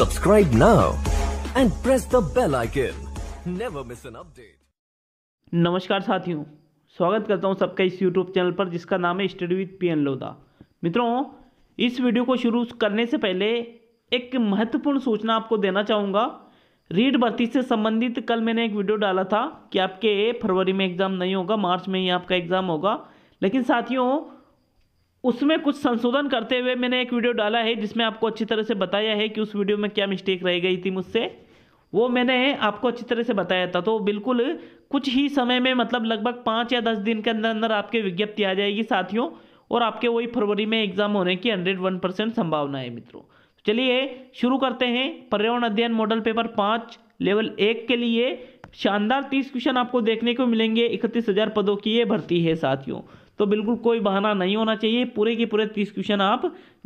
Subscribe now and press the bell icon. Never miss an update. नमस्कार साथियों स्वागत करता हूं सबका इस YouTube चैनल पर जिसका नाम है study with P N Lodha मित्रों इस वीडियो को शुरू करने से पहले एक महत्वपूर्ण सूचना आपको देना चाहूंगा रीड भर्ती से संबंधित कल मैंने एक वीडियो डाला था कि आपके फरवरी में एग्ज़ाम नहीं होगा मार्च में ही आपका एग्ज़ाम होगा लेकिन साथियों हो, उसमें कुछ संशोधन करते हुए मैंने एक वीडियो डाला है जिसमें आपको अच्छी तरह से बताया है कि उस वीडियो में क्या मिस्टेक रह गई थी मुझसे वो मैंने आपको अच्छी तरह से बताया था तो बिल्कुल कुछ ही समय में मतलब लगभग पाँच या दस दिन के अंदर अंदर आपके विज्ञप्ति आ जाएगी साथियों और आपके वही फरवरी में एग्जाम होने की हंड्रेड वन परसेंट संभावना है मित्रों चलिए शुरू करते हैं पर्यावरण अध्ययन मॉडल पेपर पाँच लेवल एक के लिए शानदार तीस क्वेश्चन आपको देखने को मिलेंगे इकतीस हज़ार पदों की ये भर्ती है साथियों तो बिल्कुल कोई बहाना नहीं होना चाहिए पूरे के पूरे तीस क्वेश्चन आप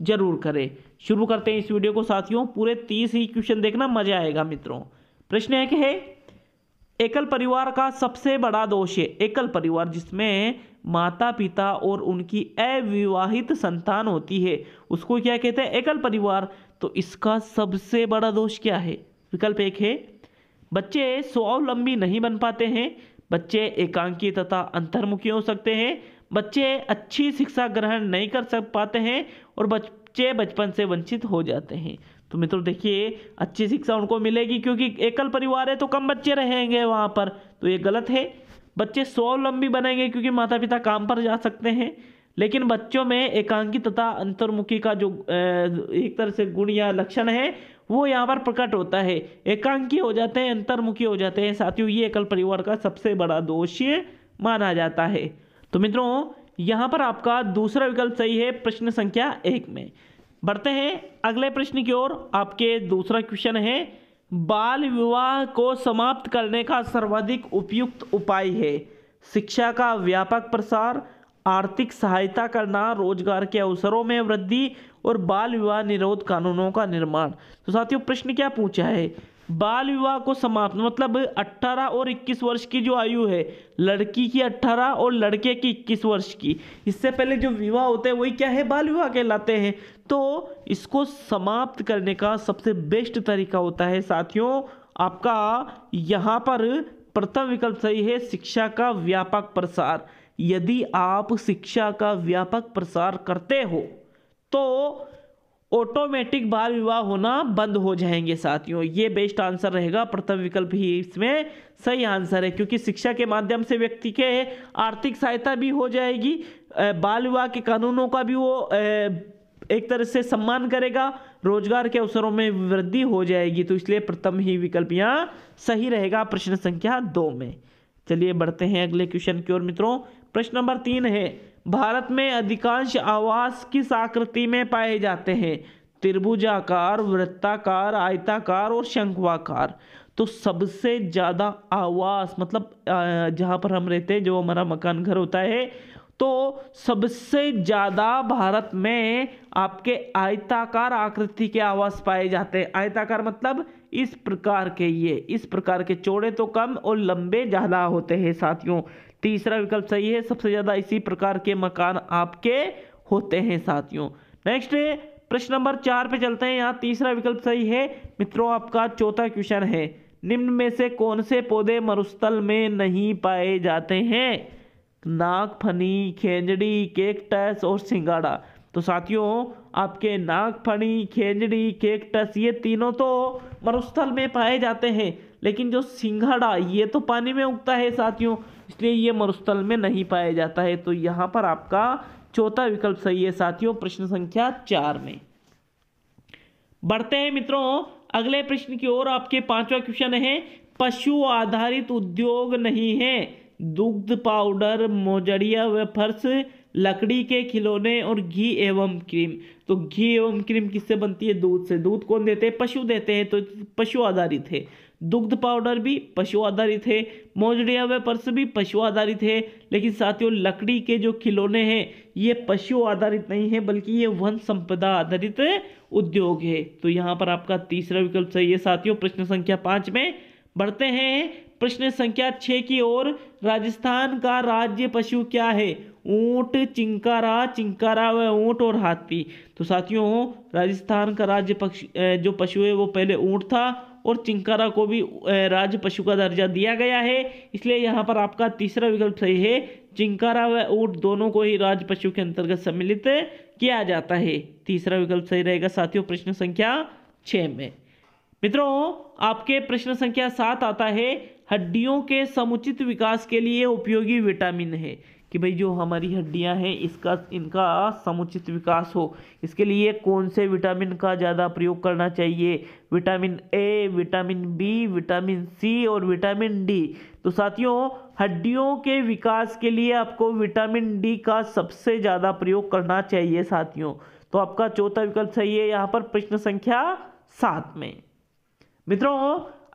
जरूर करें शुरू करते हैं इस वीडियो को साथियों पूरे तीस ही क्वेश्चन देखना मजा आएगा मित्रों प्रश्न एक है एकल परिवार का सबसे बड़ा दोष है एकल परिवार जिसमें माता पिता और उनकी अविवाहित संतान होती है उसको क्या कहते हैं एकल परिवार तो इसका सबसे बड़ा दोष क्या है विकल्प एक है बच्चे स्वावलंबी नहीं बन पाते हैं बच्चे एकांकी तथा अंतर्मुखी हो सकते हैं बच्चे अच्छी शिक्षा ग्रहण नहीं कर सक पाते हैं और बच्चे बचपन से वंचित हो जाते हैं तो मित्रों देखिए अच्छी शिक्षा उनको मिलेगी क्योंकि एकल परिवार है तो कम बच्चे रहेंगे वहाँ पर तो ये गलत है बच्चे स्वावलंबी बनेंगे क्योंकि माता पिता काम पर जा सकते हैं लेकिन बच्चों में एकांकी तथा अंतर्मुखी का जो एक तरह से गुण या लक्षण है वो यहाँ पर प्रकट होता है एकांकी हो जाते हैं अंतर्मुखी हो जाते हैं साथियों ये एकल परिवार का सबसे बड़ा दोष माना जाता है तो मित्रों यहां पर आपका दूसरा विकल्प सही है प्रश्न संख्या एक में बढ़ते हैं अगले प्रश्न की ओर आपके दूसरा क्वेश्चन है बाल विवाह को समाप्त करने का सर्वाधिक उपयुक्त उपाय है शिक्षा का व्यापक प्रसार आर्थिक सहायता करना रोजगार के अवसरों में वृद्धि और बाल विवाह निरोध कानूनों का निर्माण तो साथियों प्रश्न क्या पूछा है बाल विवाह को समाप्त मतलब 18 और 21 वर्ष की जो आयु है लड़की की 18 और लड़के की 21 वर्ष की इससे पहले जो विवाह होते हैं वही क्या है बाल विवाह कहलाते हैं तो इसको समाप्त करने का सबसे बेस्ट तरीका होता है साथियों आपका यहाँ पर प्रथम विकल्प सही है शिक्षा का व्यापक प्रसार यदि आप शिक्षा का व्यापक प्रसार करते हो तो ऑटोमेटिक बाल विवाह होना बंद हो जाएंगे साथियों ये बेस्ट आंसर रहेगा प्रथम विकल्प ही इसमें सही आंसर है क्योंकि शिक्षा के माध्यम से व्यक्ति के आर्थिक सहायता भी हो जाएगी बाल विवाह के कानूनों का भी वो एक तरह से सम्मान करेगा रोजगार के अवसरों में वृद्धि हो जाएगी तो इसलिए प्रथम ही विकल्प यहाँ सही रहेगा प्रश्न संख्या दो में चलिए बढ़ते हैं अगले क्वेश्चन की ओर मित्रों प्रश्न नंबर तीन है भारत में अधिकांश आवास किस आकृति में पाए जाते हैं त्रिभुजाकार वृत्ताकार आयताकार और शंक्वाकार तो सबसे ज़्यादा आवास मतलब जहाँ पर हम रहते हैं जो हमारा मकान घर होता है तो सबसे ज़्यादा भारत में आपके आयताकार आकृति के आवास पाए जाते हैं आयताकार मतलब इस प्रकार के ये इस प्रकार के चौड़े तो कम और लंबे ज़्यादा होते हैं साथियों तीसरा विकल्प सही है सबसे ज़्यादा इसी प्रकार के मकान आपके होते हैं साथियों नेक्स्ट है प्रश्न नंबर चार पे चलते हैं यहाँ तीसरा विकल्प सही है मित्रों आपका चौथा क्वेश्चन है निम्न में से कौन से पौधे मरुस्थल में नहीं पाए जाते हैं नागफनी खेजड़ी केकटस और सिंगाड़ा तो साथियों आपके नागफनी खेजड़ी केकटस ये तीनों तो मरुस्थल में पाए जाते हैं लेकिन जो सिंघाड़ा ये तो पानी में उगता है साथियों इसलिए ये मरुस्थल में नहीं पाया जाता है तो यहाँ पर आपका चौथा विकल्प सही है साथियों प्रश्न संख्या चार में बढ़ते हैं मित्रों अगले प्रश्न की ओर आपके पांचवा क्वेश्चन है पशु आधारित उद्योग नहीं है दुग्ध पाउडर मोजड़िया व फर्श लकड़ी के खिलौने और घी एवं क्रीम तो घी एवं क्रीम किससे बनती है दूध से दूध कौन देते हैं पशु देते हैं तो पशु आधारित है दुग्ध पाउडर भी पशु आधारित है मोजड़िया व पर्स भी पशु आधारित है लेकिन साथियों लकड़ी के जो खिलौने हैं ये पशु आधारित नहीं है बल्कि ये वन संपदा आधारित उद्योग है तो यहाँ पर आपका तीसरा विकल्प सही है साथियों प्रश्न संख्या पाँच में बढ़ते हैं प्रश्न संख्या छः की ओर राजस्थान का राज्य पशु क्या है ऊंट चिंकारा चिंकारा व ऊंट और हाथी तो साथियों राजस्थान का राज्य पक्ष जो पशु है वो पहले ऊंट था और चिंकारा को भी राज्य पशु का दर्जा दिया गया है इसलिए यहाँ पर आपका तीसरा विकल्प सही है चिंकारा व ऊट दोनों को ही राज्य पशु के अंतर्गत सम्मिलित किया जाता है तीसरा विकल्प सही रहेगा साथियों प्रश्न संख्या छः में मित्रों आपके प्रश्न संख्या सात आता है हड्डियों के समुचित विकास के लिए उपयोगी विटामिन है कि भाई जो हमारी हड्डियां हैं इसका इनका समुचित विकास हो इसके लिए कौन से विटामिन का ज़्यादा प्रयोग करना चाहिए vitamin A vitamin B vitamin C और विटामिन डी तो साथियों हड्डियों के विकास के लिए आपको विटामिन डी का सबसे ज़्यादा प्रयोग करना चाहिए साथियों तो आपका चौथा विकल्प सही है यहाँ पर प्रश्न संख्या सात में मित्रों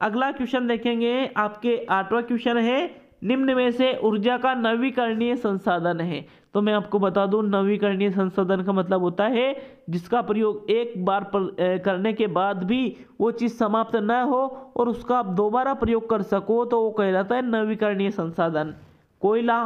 अगला क्वेश्चन देखेंगे आपके आठवां क्वेश्चन है निम्न में से ऊर्जा का नवीकरणीय संसाधन है तो मैं आपको बता दूं नवीकरणीय संसाधन का मतलब होता है जिसका प्रयोग एक बार पर, ए, करने के बाद भी वो चीज़ समाप्त न हो और उसका आप दोबारा प्रयोग कर सको तो वो कहलाता है नवीकरणीय संसाधन कोयला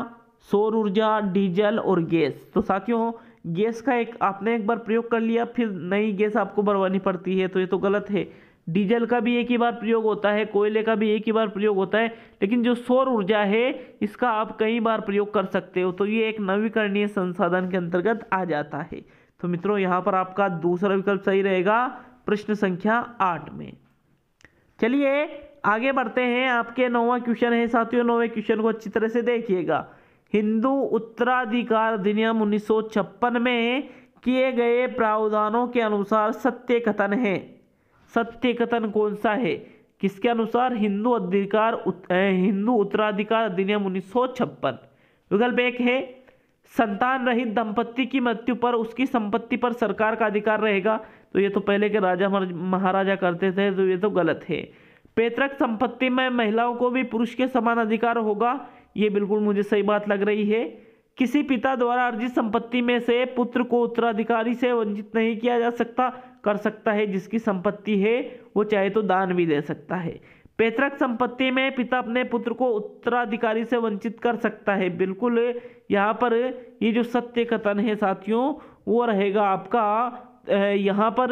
सौर ऊर्जा डीजल और गैस तो साथियों गैस का एक आपने एक बार प्रयोग कर लिया फिर नई गैस आपको भरवानी पड़ती है तो ये तो गलत है डीजल का भी एक ही बार प्रयोग होता है कोयले का भी एक ही बार प्रयोग होता है लेकिन जो सौर ऊर्जा है इसका आप कई बार प्रयोग कर सकते हो तो ये एक नवीकरणीय संसाधन के अंतर्गत आ जाता है तो मित्रों यहाँ पर आपका दूसरा विकल्प सही रहेगा प्रश्न संख्या आठ में चलिए आगे बढ़ते हैं आपके नौवा क्वेश्चन है साथियों नौवे क्वेश्चन को अच्छी तरह से देखिएगा हिंदू उत्तराधिकार अधिनियम उन्नीस में किए गए प्रावधानों के अनुसार सत्य कथन है सत्य कथन कौन सा है किसके अनुसार हिंदू अधिकार हिंदू उत्तराधिकार अधिनियम उन्नीस सौ छप्पन विकल्प एक है संतान रहित दंपत्ति की मृत्यु पर उसकी संपत्ति पर सरकार का अधिकार रहेगा तो ये तो पहले के राजा महाराजा करते थे तो ये तो गलत है पैतृक संपत्ति में महिलाओं को भी पुरुष के समान अधिकार होगा ये बिल्कुल मुझे सही बात लग रही है किसी पिता द्वारा अर्जित संपत्ति में से पुत्र को उत्तराधिकारी से वंचित नहीं किया जा सकता कर सकता है जिसकी संपत्ति है वो चाहे तो दान भी दे सकता है पैतृक संपत्ति में पिता अपने पुत्र को उत्तराधिकारी से वंचित कर सकता है बिल्कुल यहाँ पर ये जो सत्य कथन है साथियों वो रहेगा आपका यहाँ पर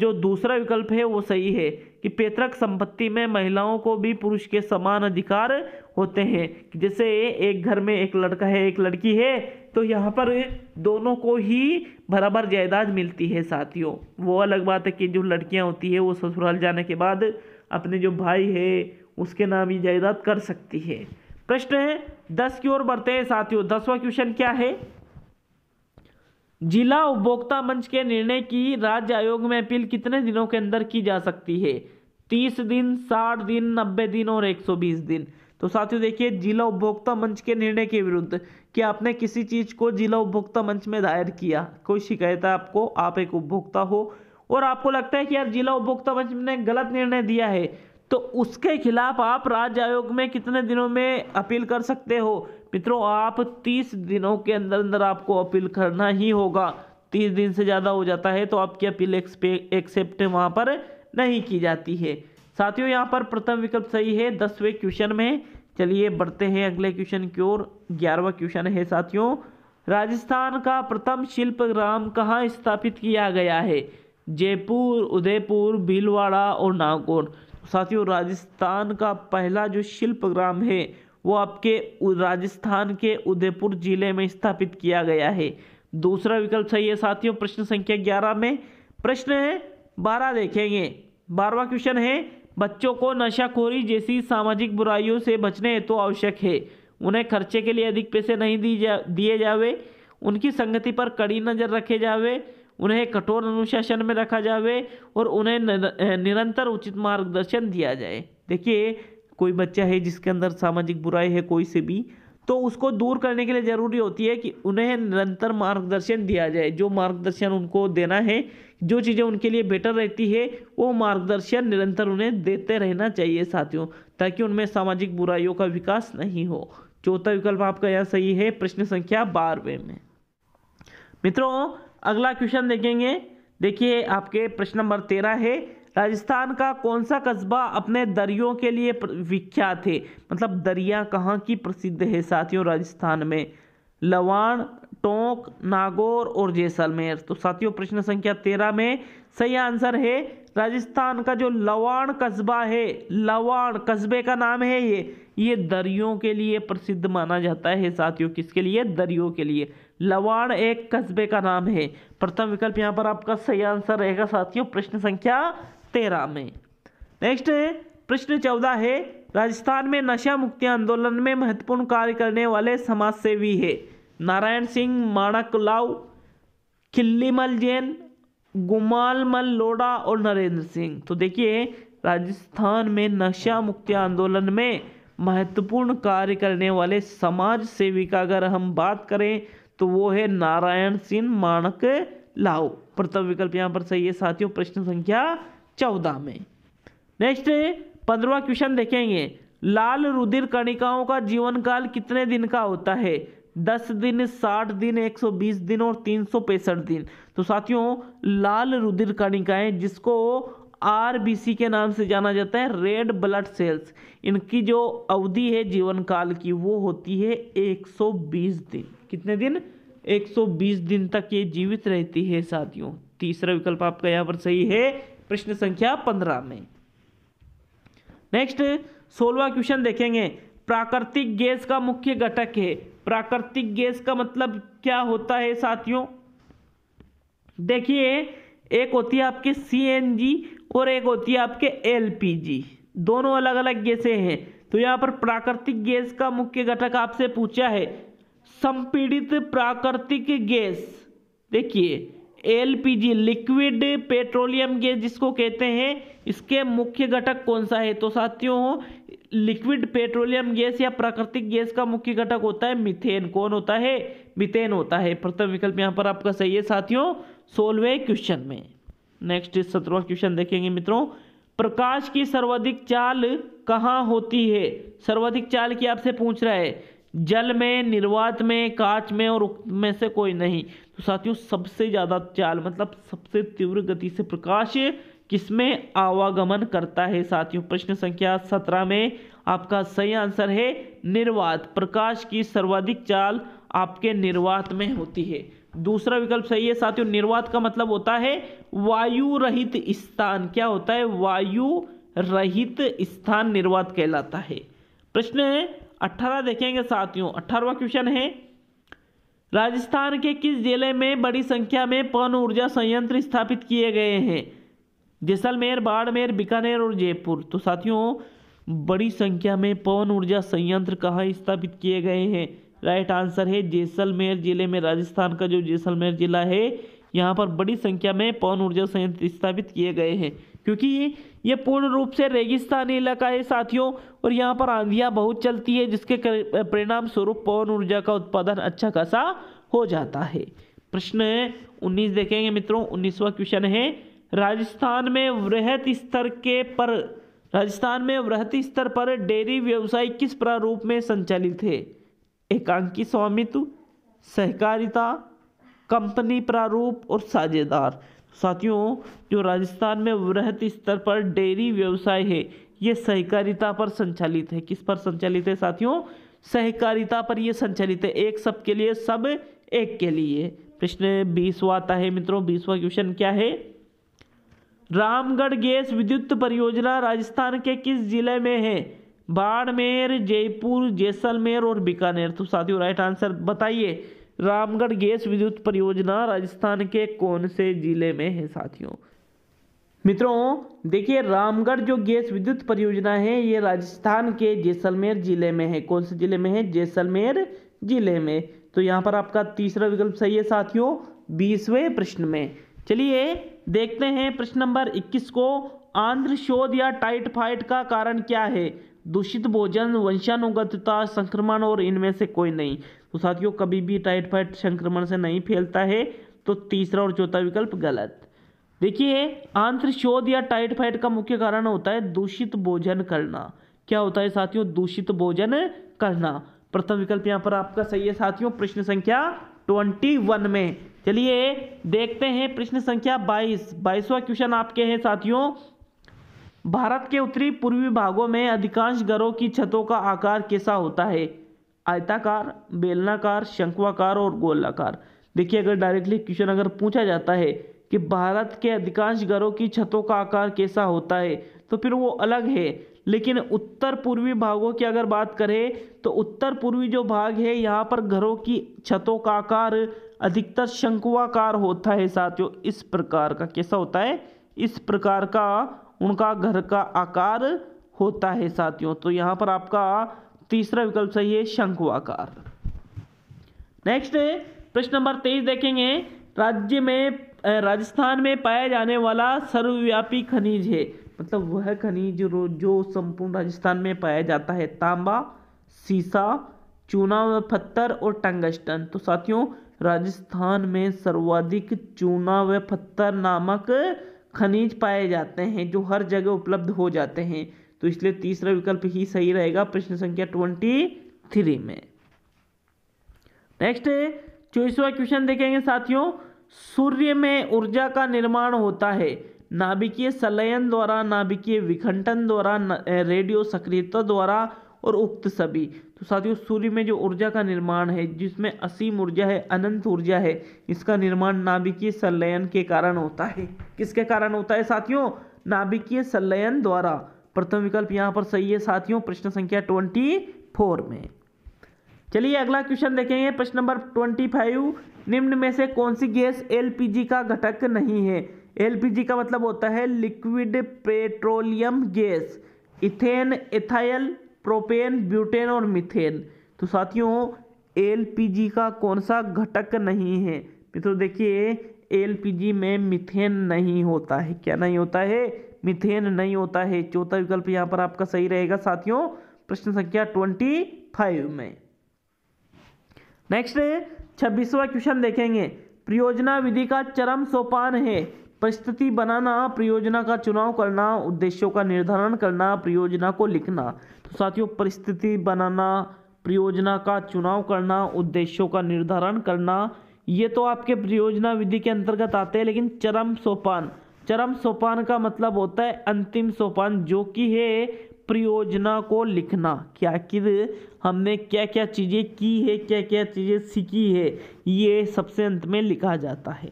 जो दूसरा विकल्प है वो सही है कि पैतृक संपत्ति में महिलाओं को भी पुरुष के समान अधिकार होते हैं जैसे एक घर में एक लड़का है एक लड़की है तो यहाँ पर दोनों को ही बराबर जायदाद मिलती है साथियों वो अलग बात है कि जो लड़कियाँ होती है वो ससुराल जाने के बाद अपने जो भाई है उसके नाम ही जायदाद कर सकती है प्रश्न है दस की ओर बढ़ते हैं साथियों दसवा क्वेश्चन क्या है जिला उपभोक्ता मंच के निर्णय की राज्य आयोग में अपील कितने दिनों के अंदर की जा सकती है तीस दिन साठ दिन नब्बे दिन और एक सौ बीस दिन तो साथियों देखिए जिला उपभोक्ता मंच के निर्णय के विरुद्ध कि आपने किसी चीज़ को जिला उपभोक्ता मंच में दायर किया कोई शिकायत है आपको आप एक उपभोक्ता हो और आपको लगता है कि यार जिला उपभोक्ता मंच ने गलत निर्णय दिया है तो उसके खिलाफ आप राज्य आयोग में कितने दिनों में अपील कर सकते हो मित्रों आप तीस दिनों के अंदर अंदर आपको अपील करना ही होगा तीस दिन से ज़्यादा हो जाता है तो आपकी अपील एक्सेप्ट वहाँ पर नहीं की जाती है साथियों यहाँ पर प्रथम विकल्प सही है दसवें क्वेश्चन में चलिए बढ़ते हैं अगले क्वेश्चन की ओर ग्यारहवा क्वेश्चन है साथियों राजस्थान का प्रथम शिल्प ग्राम कहाँ स्थापित किया गया है जयपुर उदयपुर भीलवाड़ा और नागौर साथियों राजस्थान का पहला जो शिल्प ग्राम है वो आपके राजस्थान के उदयपुर जिले में स्थापित किया गया है दूसरा विकल्प सही है साथियों प्रश्न संख्या ग्यारह में प्रश्न है बारह देखेंगे बारहवा क्वेश्चन है बच्चों को नशाखोरी जैसी सामाजिक बुराइयों से बचने हेतु तो आवश्यक है उन्हें खर्चे के लिए अधिक पैसे नहीं दी जा दिए जावे उनकी संगति पर कड़ी नज़र रखे जावे उन्हें कठोर अनुशासन में रखा जावे और उन्हें निरंतर उचित मार्गदर्शन दिया जाए देखिए कोई बच्चा है जिसके अंदर सामाजिक बुराई है कोई से भी तो उसको दूर करने के लिए ज़रूरी होती है कि उन्हें निरंतर मार्गदर्शन दिया जाए जो मार्गदर्शन उनको देना है जो चीज़ें उनके लिए बेटर रहती है वो मार्गदर्शन निरंतर उन्हें देते रहना चाहिए साथियों ताकि उनमें सामाजिक बुराइयों का विकास नहीं हो चौथा विकल्प आपका यहाँ सही है प्रश्न संख्या बारहवें में मित्रों अगला क्वेश्चन देखेंगे देखिए आपके प्रश्न नंबर तेरह है राजस्थान का कौन सा कस्बा अपने दरियों के लिए विख्यात है मतलब दरिया कहाँ की प्रसिद्ध है साथियों राजस्थान में लवाण टोंक नागौर और जैसलमेर तो साथियों प्रश्न संख्या तेरह में सही आंसर है राजस्थान का जो लवाण कस्बा है लवाण कस्बे का नाम है ये ये दरियों के लिए प्रसिद्ध माना जाता है साथियों किसके लिए दरियों के लिए लवाण एक कस्बे का नाम है प्रथम विकल्प यहाँ पर आपका सही आंसर रहेगा साथियों प्रश्न संख्या तेरह में नेक्स्ट प्रश्न चौदह है राजस्थान में नशा मुक्ति आंदोलन में महत्वपूर्ण कार्य करने वाले समाजसेवी है नारायण सिंह माणकलाव खिल्लीमल जैन गुमालमल लोडा और नरेंद्र सिंह तो देखिए राजस्थान में नशा मुक्ति आंदोलन में महत्वपूर्ण कार्य करने वाले समाज सेवी का अगर हम बात करें तो वो है नारायण सिंह माणक लाओ प्रथम विकल्प यहाँ पर सही है साथियों प्रश्न संख्या चौदह में नेक्स्ट पंद्रवा क्वेश्चन देखेंगे लाल रुधिर कणिकाओं का जीवन काल कितने दिन का होता है दस दिन साठ दिन एक सौ बीस दिन और तीन सौ पैंसठ दिन तो साथियों लाल रुधिर कणिकाएं जिसको आर के नाम से जाना जाता है रेड ब्लड सेल्स इनकी जो अवधि है जीवन काल की वो होती है एक सौ बीस दिन कितने दिन एक सौ बीस दिन तक ये जीवित रहती है साथियों तीसरा विकल्प आपका यहाँ पर सही है प्रश्न संख्या पंद्रह में नेक्स्ट सोलवा क्वेश्चन देखेंगे प्राकृतिक गैस का मुख्य घटक है प्राकृतिक गैस का मतलब क्या होता है साथियों देखिए एक होती है आपके सीएनजी और एक होती है आपके एलपीजी दोनों अलग अलग गैसें हैं तो यहाँ पर प्राकृतिक गैस का मुख्य घटक आपसे पूछा है संपीड़ित प्राकृतिक गैस देखिए एलपीजी लिक्विड पेट्रोलियम गैस जिसको कहते हैं इसके मुख्य घटक कौन सा है तो साथियों लिक्विड पेट्रोलियम गैस या प्राकृतिक गैस का मुख्य घटक होता है मिथेन कौन होता है मिथेन होता है प्रथम विकल्प यहाँ पर आपका सही है साथियों सोलवे क्वेश्चन में नेक्स्ट सत्रवा क्वेश्चन देखेंगे मित्रों प्रकाश की सर्वाधिक चाल कहाँ होती है सर्वाधिक चाल की आपसे पूछ रहा है जल में निर्वात में कांच में और उक्त में से कोई नहीं तो साथियों सबसे ज़्यादा चाल मतलब सबसे तीव्र गति से प्रकाश किसमें आवागमन करता है साथियों प्रश्न संख्या सत्रह में आपका सही आंसर है निर्वात प्रकाश की सर्वाधिक चाल आपके निर्वात में होती है दूसरा विकल्प सही है साथियों निर्वात का मतलब होता है वायु रहित स्थान क्या होता है वायु रहित स्थान निर्वात कहलाता है प्रश्न अट्ठारह देखेंगे साथियों अट्ठारवा क्वेश्चन है राजस्थान के किस जिले में बड़ी संख्या में पवन ऊर्जा संयंत्र स्थापित किए गए हैं जैसलमेर बाड़मेर बीकानेर और जयपुर तो साथियों बड़ी संख्या में पवन ऊर्जा संयंत्र कहाँ स्थापित किए गए हैं राइट आंसर है जैसलमेर जिले में राजस्थान का जो जैसलमेर जिला है यहाँ पर बड़ी संख्या में पवन ऊर्जा संयंत्र स्थापित किए गए हैं क्योंकि ये ये पूर्ण रूप से रेगिस्तानी इलाका है साथियों और यहाँ पर आंधियाँ बहुत चलती है जिसके परिणाम स्वरूप पवन ऊर्जा का उत्पादन अच्छा खासा हो जाता है प्रश्न उन्नीस देखेंगे मित्रों उन्नीसवा क्वेश्चन है राजस्थान में वृहत स्तर के पर राजस्थान में वृहत स्तर पर डेयरी व्यवसाय किस प्रारूप में संचालित है एकांकी स्वामित्व सहकारिता कंपनी प्रारूप और साझेदार साथियों जो राजस्थान में वृहत स्तर पर डेयरी व्यवसाय है ये सहकारिता पर संचालित है किस पर संचालित है साथियों सहकारिता पर यह संचालित है एक सब के लिए सब एक के लिए प्रश्न बीसवा आता है मित्रों बीसवा क्वेश्चन क्या है रामगढ़ गैस विद्युत परियोजना राजस्थान के किस जिले में है बाड़मेर जयपुर जैसलमेर और बीकानेर तो साथियों राइट आंसर बताइए रामगढ़ गैस विद्युत परियोजना राजस्थान के कौन से जिले में है साथियों मित्रों देखिए रामगढ़ जो गैस विद्युत परियोजना है ये राजस्थान के जैसलमेर जिले में है कौन से जिले में है जैसलमेर जिले में तो यहाँ पर आपका तीसरा विकल्प सही है साथियों बीसवें प्रश्न में चलिए देखते हैं प्रश्न नंबर 21 को आंध्र शोध या टाइट फाइट का कारण क्या है दूषित भोजन वंशानुगतता संक्रमण और इनमें से कोई नहीं तो साथियों कभी भी टाइटफाइड संक्रमण से नहीं फैलता है तो तीसरा और चौथा विकल्प गलत देखिए आंत्र शोध या टाइटफाइड का मुख्य कारण होता है दूषित भोजन करना क्या होता है साथियों दूषित भोजन करना प्रथम विकल्प यहाँ पर आपका सही है साथियों प्रश्न संख्या ट्वेंटी वन में चलिए देखते हैं प्रश्न संख्या बाईस बाईसवा क्वेश्चन आपके हैं साथियों भारत के उत्तरी पूर्वी भागों में अधिकांश घरों की छतों का आकार कैसा होता है आयताकार बेलनाकार शंकुआकार और गोलाकार देखिए अगर डायरेक्टली क्वेश्चन अगर पूछा जाता है कि भारत के अधिकांश घरों की छतों का आकार कैसा होता है तो फिर वो अलग है लेकिन उत्तर पूर्वी भागों की अगर बात करें तो उत्तर पूर्वी जो भाग है यहाँ पर घरों की छतों का आकार अधिकतर शंकुआकार होता है साथियों इस प्रकार का कैसा होता है इस प्रकार का उनका घर का आकार होता है साथियों तो यहाँ पर आपका तीसरा विकल्प सही है शंकुआकार नेक्स्ट प्रश्न नंबर तेईस देखेंगे राज्य में राजस्थान में पाया जाने वाला सर्वव्यापी खनिज है मतलब वह खनिज जो, जो संपूर्ण राजस्थान में पाया जाता है तांबा सीसा चूना व पत्थर और टंगस्टन तो साथियों राजस्थान में सर्वाधिक चूना व पत्थर नामक खनिज पाए जाते हैं जो हर जगह उपलब्ध हो जाते हैं तो इसलिए तीसरा विकल्प ही सही रहेगा प्रश्न संख्या ट्वेंटी थ्री में नेक्स्ट चौबीसवा क्वेश्चन देखेंगे साथियों सूर्य में ऊर्जा का निर्माण होता है नाभिकीय संलयन द्वारा नाभिकीय विखंडन द्वारा रेडियो सक्रियता द्वारा और उक्त सभी तो साथियों सूर्य में जो ऊर्जा का निर्माण है जिसमें असीम ऊर्जा है अनंत ऊर्जा है इसका निर्माण नाभिकीय संलयन के कारण होता है किसके कारण होता है साथियों नाभिकीय संलयन द्वारा प्रथम विकल्प यहाँ पर सही है साथियों प्रश्न संख्या ट्वेंटी फोर में चलिए अगला क्वेश्चन देखेंगे प्रश्न नंबर ट्वेंटी फाइव निम्न में से कौन सी गैस एलपीजी का घटक नहीं है एलपीजी का मतलब होता है liquid petroleum gas ethane ethyl propane butane और मिथेन तो साथियों एलपीजी का कौन सा घटक नहीं है मित्रों देखिए एलपीजी में मिथेन नहीं होता है क्या नहीं होता है मिथेन नहीं होता है चौथा विकल्प यहाँ पर आपका सही रहेगा साथियों प्रश्न संख्या ट्वेंटी फाइव में नेक्स्ट छब्बीसवा क्वेश्चन देखेंगे प्रयोजना विधि का चरम सोपान है परिस्थिति बनाना प्रयोजना का चुनाव करना उद्देश्यों का निर्धारण करना परियोजना को लिखना तो साथियों परिस्थिति बनाना प्रयोजना का चुनाव करना उद्देश्यों का निर्धारण करना ये तो आपके परियोजना विधि के अंतर्गत आते हैं लेकिन चरम सोपान चरम सोपान का मतलब होता है अंतिम सोपान जो कि है परियोजना को लिखना क्या कि हमने क्या क्या चीज़ें की है क्या क्या चीज़ें सीखी है ये सबसे अंत में लिखा जाता है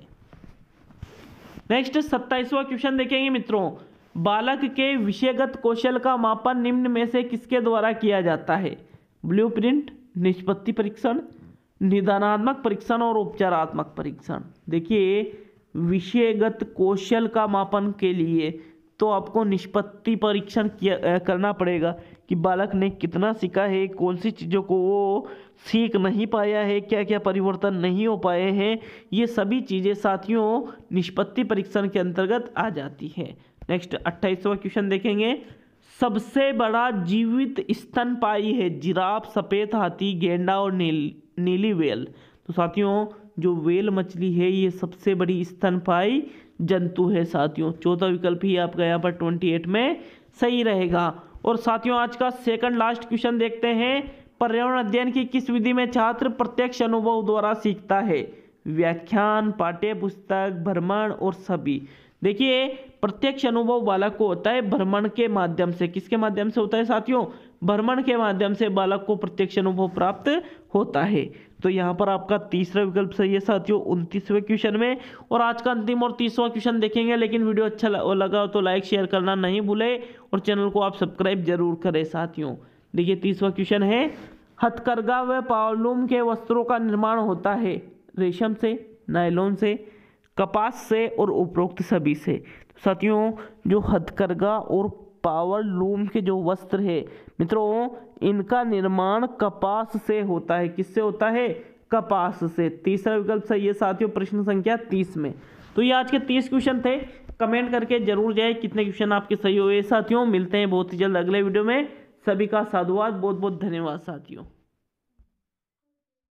नेक्स्ट सत्ताईसवा क्वेश्चन देखेंगे मित्रों बालक के विषयगत कौशल का मापन निम्न में से किसके द्वारा किया जाता है ब्लूप्रिंट निष्पत्ति परीक्षण निदानात्मक परीक्षण और उपचारात्मक परीक्षण देखिए विषयगत कौशल का मापन के लिए तो आपको निष्पत्ति परीक्षण किया करना पड़ेगा कि बालक ने कितना सीखा है कौन सी चीज़ों को वो सीख नहीं पाया है क्या क्या परिवर्तन नहीं हो पाए हैं ये सभी चीज़ें साथियों निष्पत्ति परीक्षण के अंतर्गत आ जाती है नेक्स्ट अट्ठाईसवा क्वेश्चन देखेंगे सबसे बड़ा जीवित स्तनपाई है जिराफ सफ़ेद हाथी गेंडा और नील नीली वेल तो साथियों जो वेल मछली है ये सबसे बड़ी स्तनपाई जंतु है साथियों चौथा विकल्प ही आपका यहाँ पर ट्वेंटी एट में सही रहेगा और साथियों आज का सेकंड लास्ट क्वेश्चन देखते हैं पर्यावरण अध्ययन की किस विधि में छात्र प्रत्यक्ष अनुभव द्वारा सीखता है व्याख्यान पाठ्य पुस्तक भ्रमण और सभी देखिए प्रत्यक्ष अनुभव बालक को होता है भ्रमण के माध्यम से किसके माध्यम से होता है साथियों भ्रमण के माध्यम से बालक को प्रत्यक्ष अनुभव प्राप्त होता है तो यहाँ पर आपका तीसरा विकल्प सही है साथियों उनतीसवें क्वेश्चन में और आज का अंतिम और तीसवा क्वेश्चन देखेंगे लेकिन वीडियो अच्छा लगा तो लाइक शेयर करना नहीं भूले और चैनल को आप सब्सक्राइब जरूर करें साथियों देखिए तीसवा क्वेश्चन है हथकरघा व पावलूम के वस्त्रों का निर्माण होता है रेशम से नायलोन से कपास से और उपरोक्त सभी से साथियों जो हथकरघा और पावर लूम के जो वस्त्र है मित्रों इनका निर्माण कपास से होता है किससे होता है कपास से तीसरा विकल्प सही है साथियों प्रश्न संख्या तीस में तो ये आज के तीस क्वेश्चन थे कमेंट करके जरूर जाए कितने क्वेश्चन आपके सही हुए साथियों मिलते हैं बहुत ही जल्द अगले वीडियो में सभी का साधुवाद बहुत बहुत धन्यवाद साथियों